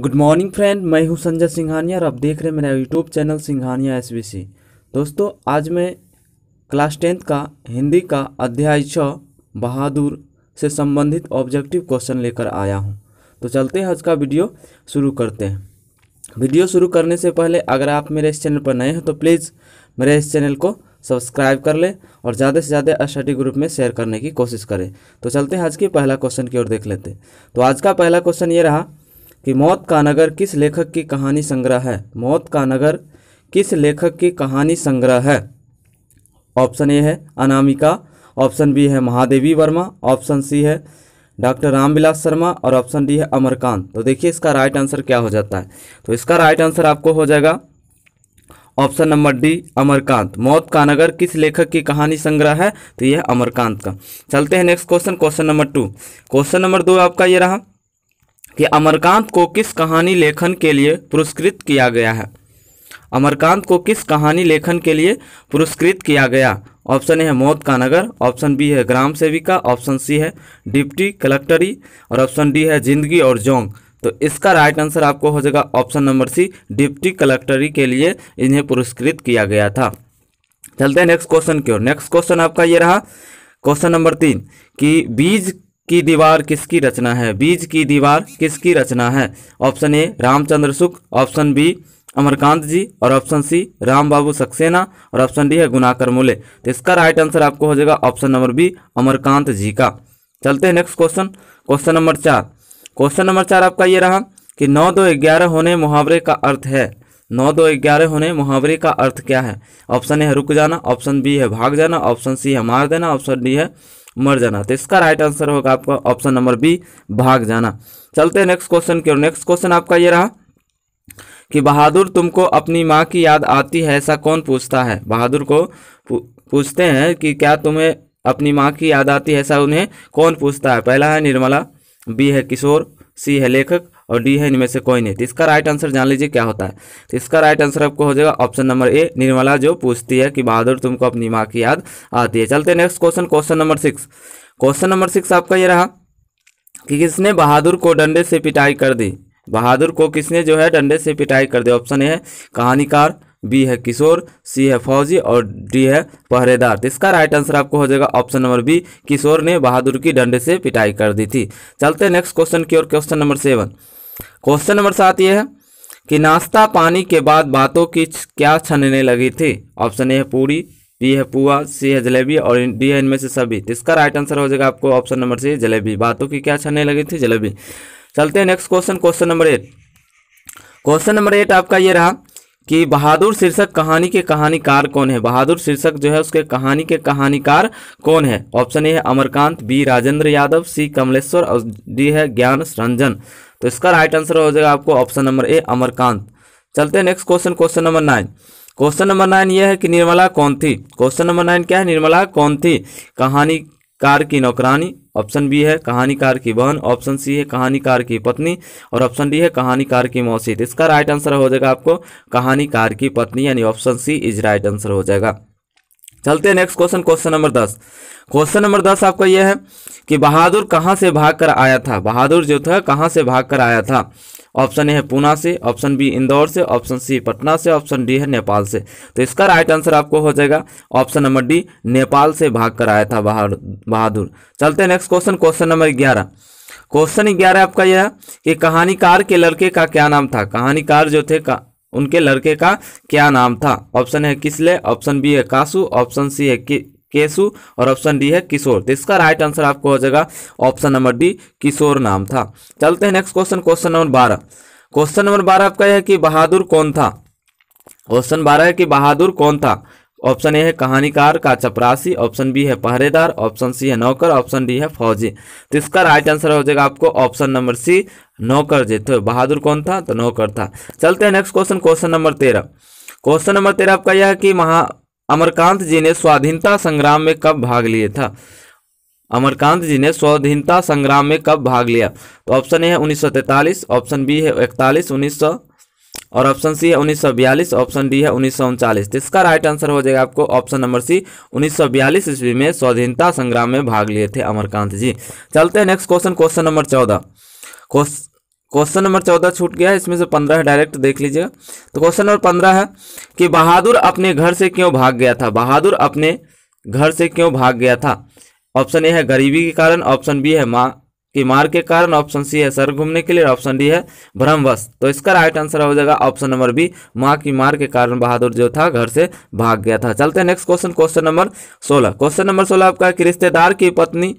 good morning friend मैं हूं संजय सिंघानिया और आप देख रहे हैं मेरा यूट्यूब चैनल सिंघानिया एसबीसी दोस्तों आज मैं क्लास टेंथ का हिंदी का अध्याय छ बहादुर से संबंधित ऑब्जेक्टिव क्वेश्चन लेकर आया हूं तो चलते हैं आज का वीडियो शुरू करते हैं वीडियो शुरू करने से पहले अगर आप मेरे इस चैनल पर नए हैं तो प्लीज़ मेरे इस चैनल को सब्सक्राइब कर लें और ज़्यादा से ज़्यादा स्टडी ग्रुप में शेयर करने की कोशिश करें तो चलते हैं आज के पहला क्वेश्चन की ओर देख लेते हैं तो आज का पहला क्वेश्चन ये रहा कि मौत का नगर किस लेखक की कहानी संग्रह है मौत का नगर किस लेखक की कहानी संग्रह है ऑप्शन ए है अनामिका ऑप्शन बी है महादेवी वर्मा ऑप्शन सी है डॉक्टर रामविलास शर्मा और ऑप्शन डी है अमरकांत तो देखिए इसका राइट आंसर क्या हो जाता है तो इसका राइट आंसर आपको हो जाएगा ऑप्शन नंबर डी अमरकांत मौत का नगर किस लेखक की कहानी संग्रह है तो यह अमरकांत का चलते हैं next question question number two question number दो आपका ये रहा कि अमरकांत को किस कहानी लेखन के लिए पुरस्कृत किया गया है अमरकांत को किस कहानी लेखन के लिए पुरस्कृत किया गया ऑप्शन ए है मौत का नगर ऑप्शन बी है ग्राम सेविका ऑप्शन सी है डिप्टी कलेक्टरी और ऑप्शन डी है जिंदगी और जोंग तो इसका राइट आंसर आपको हो जाएगा ऑप्शन नंबर सी डिप्टी कलेक्टरी के लिए इन्हें पुरस्कृत किया गया था चलते हैं नेक्स्ट क्वेश्चन की ओर नेक्स्ट क्वेश्चन आपका ये रहा क्वेश्चन नंबर तीन कि बीज की दीवार किसकी रचना है बीज की दीवार किसकी रचना है option A Ramchandra Shukla option B Amarkant ji और ऑप्शन सी राम बाबू सक्सेना और ऑप्शन डी है गुनाकर मुले तो इसका राइट आंसर आपको हो जाएगा option number B Amarkant ji का चलते हैं नेक्स्ट क्वेश्चन क्वेश्चन नंबर चार क्वेश्चन नंबर चार आपका ये रहा कि नौ दो ग्यारह होने मुहावरे का अर्थ है नौ दो ग्यारह होने मुहावरे का अर्थ क्या है ऑप्शन ए है रुक जाना ऑप्शन बी है भाग जाना ऑप्शन सी है मार देना ऑप्शन डी है मर जाना तो इसका राइट आंसर होगा आपका ऑप्शन नंबर बी भाग जाना चलते हैं नेक्स्ट क्वेश्चन की ओर नेक्स्ट क्वेश्चन आपका ये रहा कि बहादुर तुमको अपनी माँ की याद आती है ऐसा कौन पूछता है बहादुर को पूछते हैं कि क्या तुम्हें अपनी माँ की याद आती है ऐसा उन्हें कौन पूछता है पहला है निर्मला बी है किशोर सी है लेखक और डी है इनमें से कोई नहीं तो इसका राइट आंसर जान लीजिए क्या होता है तो इसका राइट आंसर आपको हो जाएगा ऑप्शन नंबर ए निर्मला जो पूछती है कि बहादुर तुमको अपनी माँ की याद आती है चलते next question question number six question number six आपका ये रहा कि किसने बहादुर को डंडे से पिटाई कर दी बहादुर को किसने जो है डंडे से पिटाई कर दी ऑप्शन ए है कहानीकार बी है किशोर सी है फौजी और डी है पहरेदार तो इसका राइट आंसर आपको हो जाएगा ऑप्शन नंबर बी किशोर ने बहादुर की डंडे से पिटाई कर दी थी चलते नेक्स्ट क्वेश्चन की ओर question number seven question number सात ये है कि नाश्ता पानी के बाद बातों की क्या छनने लगी थी ऑप्शन ए है पूरी बी है पुआ सी है जलेबी और डी है इनमें से सभी तो इसका राइट आंसर हो जाएगा आपको ऑप्शन नंबर सी जलेबी बातों की क्या छनने लगी थी जलेबी चलते हैं next question question number eight question number eight आपका ये रहा कि बहादुर शीर्षक कहानी के कहानीकार कौन है बहादुर शीर्षक जो है उसके कहानी के कहानीकार कौन है ऑप्शन ए है अमरकांत बी राजेंद्र यादव सी कमलेश्वर और डी है ज्ञान रंजन तो इसका राइट आंसर हो जाएगा आपको ऑप्शन नंबर ए अमरकांत चलते हैं next question question number nine question number nine ये है कि निर्मला कौन थी क्वेश्चन नंबर नाइन क्या है निर्मला कौन थी कहानीकार की नौकरानी ऑप्शन बी है कहानीकार की बहन ऑप्शन सी है कहानीकार की पत्नी और ऑप्शन डी है कहानीकार की मौसी तो इसका राइट आंसर हो जाएगा आपको कहानीकार की पत्नी यानी option C is right answer हो जाएगा चलते हैं नेक्स्ट क्वेश्चन क्वेश्चन नंबर दस क्वेश्चन नंबर दस आपका यह है कि बहादुर कहाँ से भाग कर आया था बहादुर जो था कहाँ से भाग कर आया था ऑप्शन ए है पूना से ऑप्शन बी इंदौर से ऑप्शन सी पटना से ऑप्शन डी है नेपाल से तो इसका राइट आंसर आपको हो जाएगा ऑप्शन नंबर डी नेपाल से भाग कर आया था बहादुर चलते हैं नेक्स्ट क्वेश्चन क्वेश्चन नंबर ग्यारह क्वेश्चन ग्यारह आपका यह है कि कहानीकार के लड़के का क्या नाम था कहानीकार जो थे का उनके लड़के का क्या नाम था ऑप्शन है किसले ऑप्शन बी है कासु ऑप्शन सी है कि केसु और ऑप्शन डी है किशोर तो इसका राइट आंसर आपको हो जाएगा ऑप्शन नंबर डी किशोर नाम था चलते हैं नेक्स्ट क्वेश्चन क्वेश्चन नंबर बारह क्वेश्चन नंबर बारह आपका यह है कि बहादुर कौन था क्वेश्चन बारह है कि बहादुर कौन था ऑप्शन ए है कहानीकार का चपरासी ऑप्शन बी है पहरेदार ऑप्शन सी है नौकर ऑप्शन डी है फौजी तो इसका राइट आंसर हो जाएगा आपको ऑप्शन नंबर सी नौकर जी तो बहादुर कौन था तो नौकर था चलते हैं नेक्स्ट क्वेश्चन क्वेश्चन नंबर तेरह क्वेश्चन नंबर तेरह आपका यह है कि महा अमरकांत जी ने स्वाधीनता संग्राम में कब भाग लिया था अमरकांत जी ने स्वाधीनता संग्राम में कब भाग लिया तो ऑप्शन ए है उन्नीस ऑप्शन बी है इकतालीस उन्नीस और ऑप्शन सी है उन्नीस ऑप्शन डी है उन्नीस इसका राइट आंसर हो जाएगा आपको ऑप्शन नंबर सी उन्नीस ईस्वी में स्वाधीनता संग्राम में भाग लिए थे अमरकांत जी चलते हैं नेक्स्ट क्वेश्चन क्वेश्चन नंबर चौदह क्वेश्चन नंबर चौदह छूट गया है इसमें से पंद्रह डायरेक्ट देख लीजिएगा तो क्वेश्चन नंबर पंद्रह है कि बहादुर अपने घर से क्यों भाग गया था बहादुर अपने घर से क्यों भाग गया था ऑप्शन ए है गरीबी के कारण ऑप्शन बी है माँ की मार के कारण ऑप्शन सी है सर घूमने के लिए ऑप्शन डी है भ्रमवश तो इसका राइट आंसर हो जाएगा ऑप्शन नंबर बी माँ की मार के कारण बहादुर जो था घर से भाग गया था चलते हैं नेक्स्ट क्वेश्चन क्वेश्चन नंबर सोलह क्वेश्चन नंबर सोलह आपका कि रिश्तेदार की पत्नी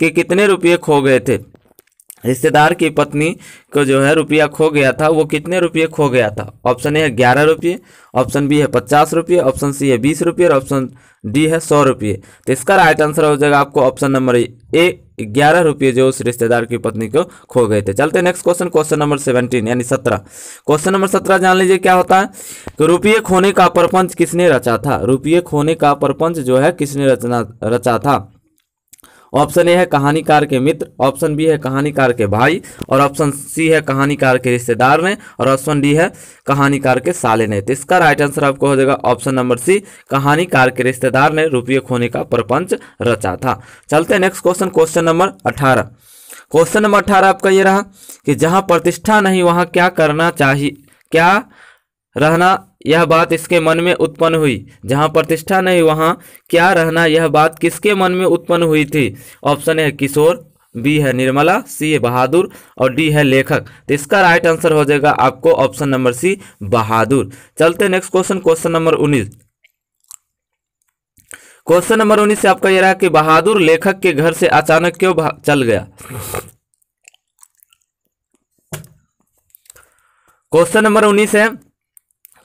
के कितने रुपये खो गए थे रिश्तेदार की पत्नी को जो है रुपया खो गया था वो कितने रुपये खो गया था ऑप्शन ए है ग्यारह रुपये ऑप्शन बी है पचास रुपये ऑप्शन सी है बीस रुपये और ऑप्शन डी है सौ रुपये तो इसका राइट आंसर हो जाएगा आपको ऑप्शन नंबर ए ग्यारह रुपये जो उस रिश्तेदार की पत्नी को खो गए थे चलते next question question number seventeen यानी सत्रह क्वेश्चन नंबर सत्रह जान लीजिए क्या होता है कि रुपये खोने का प्रपंच किसने रचा था रुपये खोने का प्रपंच जो है किसने रचना रचा था ऑप्शन ए है कहानीकार के मित्र ऑप्शन बी है कहानीकार के भाई और ऑप्शन सी है कहानीकार के रिश्तेदार ने और ऑप्शन डी है कहानीकार के साले ने तो इसका राइट आंसर आपको हो जाएगा ऑप्शन नंबर सी कहानीकार के रिश्तेदार ने रुपये खोने का प्रपंच रचा था चलते हैं नेक्स्ट क्वेश्चन क्वेश्चन नंबर अठारह क्वेश्चन नंबर अठारह आपका ये रहा कि जहाँ प्रतिष्ठा नहीं वहाँ क्या करना चाहिए क्या रहना यह बात इसके मन में उत्पन्न हुई जहां प्रतिष्ठा नहीं वहां क्या रहना यह बात किसके मन में उत्पन्न हुई थी ऑप्शन है किशोर बी है निर्मला सी है बहादुर और डी है लेखक तो इसका राइट आंसर हो जाएगा आपको ऑप्शन नंबर सी बहादुर चलते नेक्स्ट क्वेश्चन क्वेश्चन नंबर उन्नीस क्वेश्चन नंबर उन्नीस से आपका यह रहा कि बहादुर लेखक के घर से अचानक क्यों चल गया क्वेश्चन नंबर उन्नीस है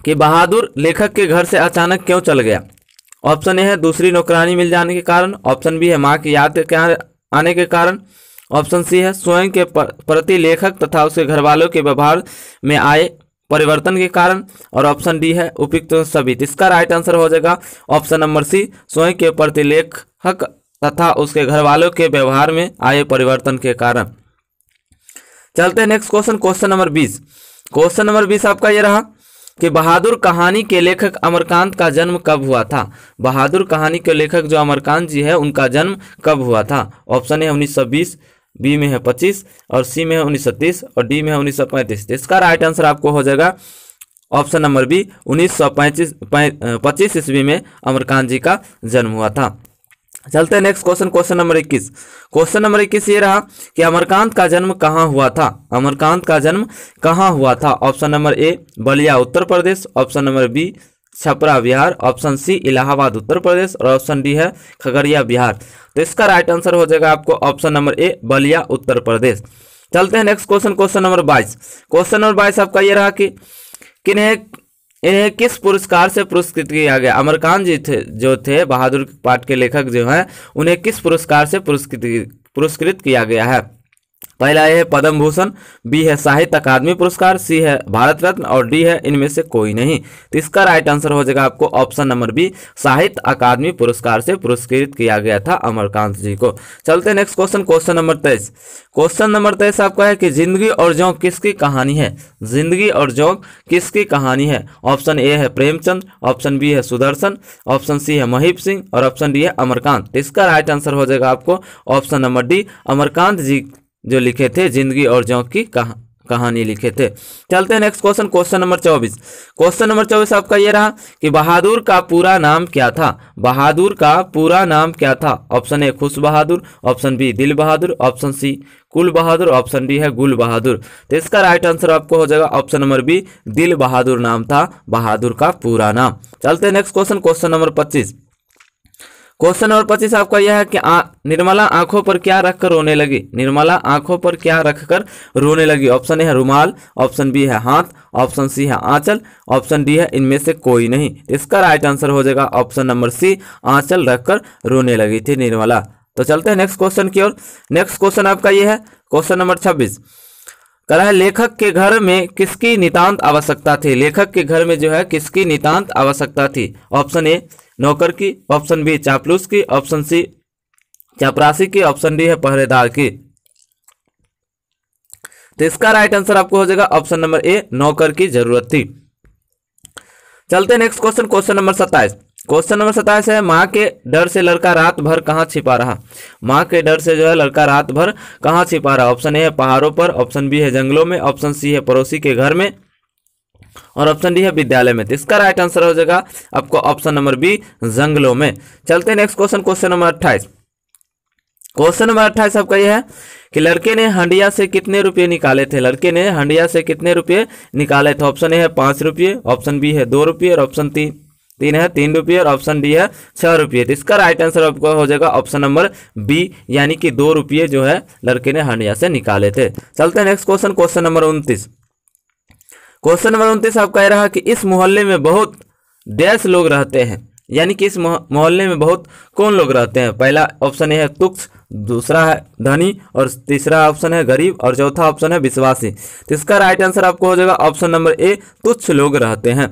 कि बहादुर लेखक के घर से अचानक क्यों चल गया ऑप्शन ए है दूसरी नौकरानी मिल जाने के कारण ऑप्शन बी है माँ की याद के आने के कारण ऑप्शन सी है स्वयं के प्रति लेखक तथा उसके घर वालों के व्यवहार में आए परिवर्तन के कारण और ऑप्शन डी है उपयुक्त सभी इसका राइट आंसर हो जाएगा ऑप्शन नंबर सी स्वयं के प्रति लेखक तथा उसके घर वालों के व्यवहार में आए परिवर्तन के कारण चलते हैं नेक्स्ट क्वेश्चन क्वेश्चन नंबर बीस क्वेश्चन नंबर बीस आपका ये रहा कि बहादुर कहानी के लेखक अमरकांत का जन्म कब हुआ था बहादुर कहानी के लेखक जो अमरकांत जी है उनका जन्म कब हुआ था ऑप्शन है उन्नीस सौ बीस बी में है पच्चीस और सी में है उन्नीस सौ तीस और डी में है उन्नीस सौ तो इसका राइट आंसर आपको हो जाएगा ऑप्शन नंबर बी उन्नीस सौ पच्चीस ईस्वी में अमरकांत जी का जन्म हुआ था चलते हैं नेक्स्ट क्वेश्चन क्वेश्चन नंबर इक्कीस क्वेश्चन नंबर इक्कीस ये रहा कि अमरकांत का जन्म कहाँ हुआ था अमरकांत का जन्म कहाँ हुआ था option number A Ballia Uttar Pradesh option number B Chhapra Bihar option C Allahabad Uttar Pradesh और ऑप्शन डी है खगड़िया बिहार तो इसका राइट आंसर हो जाएगा आपको option number A Ballia Uttar Pradesh चलते हैं नेक्स्ट क्वेश्चन क्वेश्चन नंबर बाईस क्वेश्चन नंबर बाईस आपका ये रहा कि किन्हें इन्हें किस पुरस्कार से पुरस्कृत किया गया अमरकांत जी थे जो थे बहादुर पाठ के लेखक जो हैं उन्हें किस पुरस्कार से पुरस्कृत पुरस्कृत किया गया है पहला ए है पद्म भूषण बी है साहित्य अकादमी पुरस्कार सी है भारत रत्न और डी है इनमें से कोई नहीं तो इसका राइट आंसर हो जाएगा आपको ऑप्शन नंबर बी साहित्य अकादमी पुरस्कार से पुरस्कृत किया गया था अमरकांत जी को चलते नेक्स्ट क्वेश्चन क्वेश्चन नंबर तेईस क्वेश्चन नंबर तेईस आपका है कि जिंदगी और जौक किसकी कहानी है जिंदगी और जौक किसकी कहानी है ऑप्शन ए है प्रेमचंद ऑप्शन बी है सुदर्शन ऑप्शन सी है महीप सिंह और ऑप्शन डी है अमरकांत तो इसका राइट आंसर हो जाएगा आपको option number D Amarkant ji जो लिखे थे जिंदगी और जौक की कहा कहानी लिखे थे चलते हैं नेक्स्ट क्वेश्चन क्वेश्चन नंबर चौबीस क्वेश्चन नंबर चौबीस आपका ये रहा कि बहादुर का पूरा नाम क्या था बहादुर का पूरा नाम क्या था ऑप्शन ए खुश बहादुर ऑप्शन बी दिल बहादुर ऑप्शन सी कुल बहादुर ऑप्शन डी है गुल बहादुर तो इसका राइट आंसर आपको हो जाएगा ऑप्शन नंबर बी दिल बहादुर नाम था बहादुर का पूरा नाम चलते हैं नेक्स्ट क्वेश्चन क्वेश्चन नंबर पच्चीस क्वेश्चन नंबर पच्चीस आपका यह है कि आ, निर्मला आंखों पर क्या रखकर रोने लगी निर्मला आंखों पर क्या रखकर रोने लगी ऑप्शन ए है रुमाल ऑप्शन बी है हाथ ऑप्शन सी है आंचल ऑप्शन डी है इनमें से कोई नहीं इसका राइट आंसर हो जाएगा ऑप्शन नंबर सी आंचल रखकर रोने लगी थी निर्मला तो चलते हैं नेक्स्ट क्वेश्चन की ओर नेक्स्ट क्वेश्चन आपका यह है क्वेश्चन नंबर छब्बीस करा है लेखक के घर में किसकी नितांत आवश्यकता थी लेखक के घर में जो है किसकी नितांत आवश्यकता थी ऑप्शन ए नौकर की ऑप्शन बी चापलूस की ऑप्शन सी चापरासी की ऑप्शन डी है पहरेदार की तो इसका राइट आंसर आपको हो जाएगा ऑप्शन नंबर ए नौकर की जरूरत थी चलते नेक्स्ट क्वेश्चन क्वेश्चन नंबर सत्ताईस क्वेश्चन नंबर सताइस है माँ के डर से लड़का रात भर कहाँ छिपा रहा माँ के डर से जो है लड़का रात भर कहाँ छिपा रहा ऑप्शन ए है पहाड़ों पर ऑप्शन बी है जंगलों में ऑप्शन सी है पड़ोसी के घर में और ऑप्शन डी है विद्यालय में तो इसका राइट आंसर हो जाएगा आपको ऑप्शन नंबर बी जंगलों में चलते हैं नेक्स्ट क्वेश्चन क्वेश्चन नंबर अट्ठाईस क्वेश्चन नंबर अट्ठाईस आपका यह है कि लड़के ने हंडिया से कितने रुपए निकाले थे लड़के ने हंडिया से कितने रुपए निकाले थे ऑप्शन ए है पांच रुपये ऑप्शन बी है दो रुपये और ऑप्शन तीन तीन है तीन रुपये और ऑप्शन डी है छह रुपये तो इसका राइट आंसर आपको हो जाएगा ऑप्शन नंबर बी यानी कि दो रुपये जो है लड़के ने हंडिया से निकाले थे चलते हैं नेक्स्ट क्वेश्चन क्वेश्चन नंबर उनतीस क्वेश्चन नंबर उनतीस आप कह रहा है कि इस मोहल्ले में बहुत डैश लोग रहते हैं यानी कि इस मोहल्ले में बहुत कौन लोग रहते हैं पहला ऑप्शन है तुक्स दूसरा है धनी और तीसरा ऑप्शन है गरीब और चौथा ऑप्शन है विश्वासी तो इसका राइट आंसर आपको हो जाएगा ऑप्शन नंबर ए तुच्छ लोग रहते हैं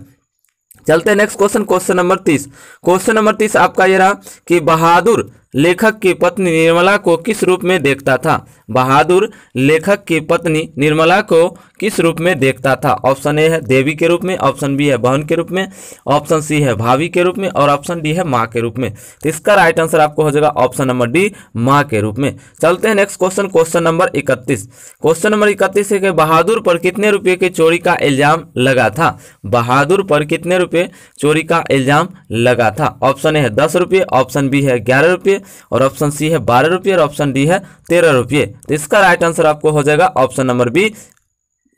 चलते हैं नेक्स्ट क्वेश्चन क्वेश्चन नंबर तीस क्वेश्चन नंबर तीस आपका ये रहा कि बहादुर लेखक की पत्नी निर्मला को किस रूप में देखता था बहादुर लेखक की पत्नी निर्मला को किस रूप में देखता था ऑप्शन ए है देवी के रूप में ऑप्शन बी है बहन के रूप में ऑप्शन सी है भाभी के रूप में और ऑप्शन डी है माँ के रूप में तो इसका राइट आंसर आपको हो जाएगा ऑप्शन नंबर डी माँ के रूप में चलते हैं नेक्स्ट क्वेश्चन क्वेश्चन नंबर इकतीस क्वेश्चन नंबर इकतीस है कि बहादुर पर कितने रुपये की चोरी का इल्जाम लगा था बहादुर पर कितने रुपये चोरी का इल्जाम लगा था ऑप्शन ए है दस रुपये ऑप्शन बी है ग्यारह रुपये और ऑप्शन सी है बारह रुपये और ऑप्शन डी है तेरह रुपये तो इसका राइट आंसर आपको हो जाएगा ऑप्शन नंबर बी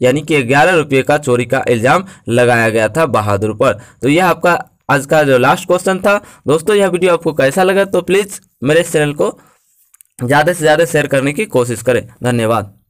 यानी कि ग्यारह रुपये का चोरी का इल्ज़ाम लगाया गया था बहादुर पर तो यह आपका आज का जो लास्ट क्वेश्चन था दोस्तों यह वीडियो आपको कैसा लगा तो प्लीज़ मेरे चैनल को ज़्यादा से ज़्यादा शेयर करने की कोशिश करें धन्यवाद